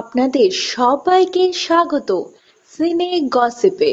আপনাদের সবাইকে স্বাগত সিনে গসিপে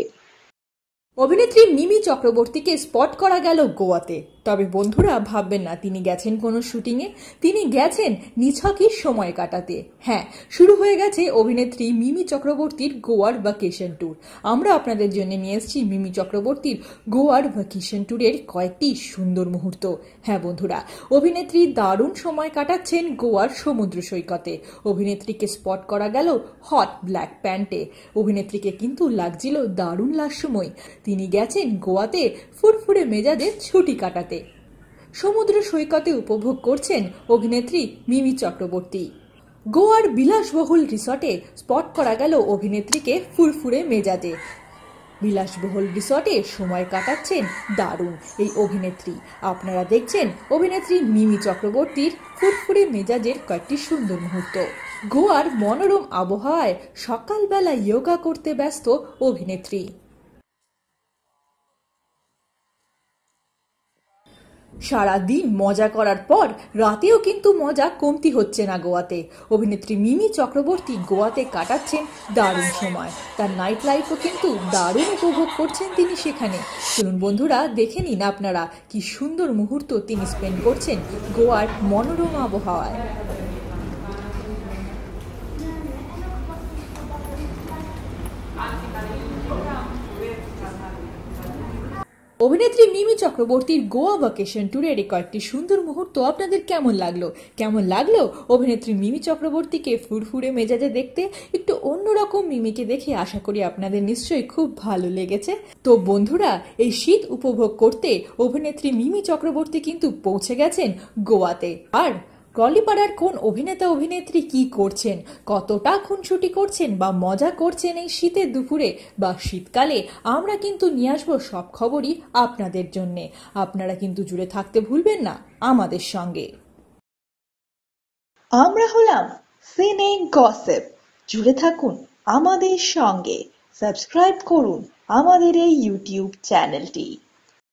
অভিনেত্রী মিমি চক্রবর্তীকে স্পট করা গেল গোয়াতে তবে বন্ধুরা ভাববেন না তিনি গেছেন কোনো শুটিংয়ে তিনি গেছেন নিছকই সময় কাটাতে হ্যাঁ শুরু হয়ে গেছে অভিনেত্রী মিমি চক্রবর্তীর গোয়ার ভ্যাকেশন ট্যুর আমরা আপনাদের জন্য নিয়ে এসেছি মিমি চক্রবর্তীর গোয়ার ভ্যাকেশন ট্যুরের কয়েকটি সুন্দর মুহূর্ত হ্যাঁ বন্ধুরা অভিনেত্রী দারুণ সময় কাটাচ্ছেন গোয়ার সমুদ্র সৈকতে অভিনেত্রীকে স্পট করা গেল হট ব্ল্যাক প্যান্টে অভিনেত্রীকে কিন্তু লাগছিল দারুণ সময় তিনি গেছেন গোয়াতে ফুরফুরে মেজাজে ছুটি কাটাতে সমুদ্র সৈকতে উপভোগ করছেন অভিনেত্রী মিমি চক্রবর্তী গোয়ার বিলাসবহুল রিসর্টে স্পট করা গেল অভিনেত্রীকে ফুরফুরে মেজাজে বিলাসবহুল রিসর্টে সময় কাটাচ্ছেন দারুণ এই অভিনেত্রী আপনারা দেখছেন অভিনেত্রী মিমি চক্রবর্তীর ফুরফুরে মেজাজের কয়েকটি সুন্দর মুহূর্ত গোয়ার মনোরম আবহাওয়ায় সকালবেলা ইয়োগা করতে ব্যস্ত অভিনেত্রী সারাদিন মজা করার পর রাতেও কিন্তু মজা কমতি হচ্ছে না গোয়াতে অভিনেত্রী মিমি চক্রবর্তী গোয়াতে কাটাচ্ছেন দারুণ সময় তার নাইট লাইফও কিন্তু দারুণ উপভোগ করছেন তিনি সেখানে চলুন বন্ধুরা দেখে নিন আপনারা কি সুন্দর মুহূর্ত তিনি স্পেন্ড করছেন গোয়ার মনোরম আবহাওয়ায় অভিনেত্রী মিমি চক্রবর্তীর গোয়া ভ্যাকেশন ট্যুরের কয়েকটি সুন্দর মুহূর্ত আপনাদের কেমন লাগলো কেমন লাগলো অভিনেত্রী মিমি চক্রবর্তীকে ফুরফুরে মেজাজে দেখতে একটু অন্যরকম মিমিকে দেখে আশা করি আপনাদের নিশ্চয়ই খুব ভালো লেগেছে তো বন্ধুরা এই শীত উপভোগ করতে অভিনেত্রী মিমি চক্রবর্তী কিন্তু পৌঁছে গেছেন গোয়াতে আর গলিপাড়ার কোন অভিনেতা অভিনেত্রী কি করছেন কতটা খুনসুটি করছেন বা মজা করছেন এই শীতের দুপুরে বা শীতকালে আমরা কিন্তু নিয়ে আসবো সব খবরই আপনাদের জন্যে আপনারা কিন্তু জুড়ে থাকতে ভুলবেন না আমাদের সঙ্গে আমরা হলাম সিনে গসেপ জুড়ে থাকুন আমাদের সঙ্গে সাবস্ক্রাইব করুন আমাদের এই ইউটিউব চ্যানেলটি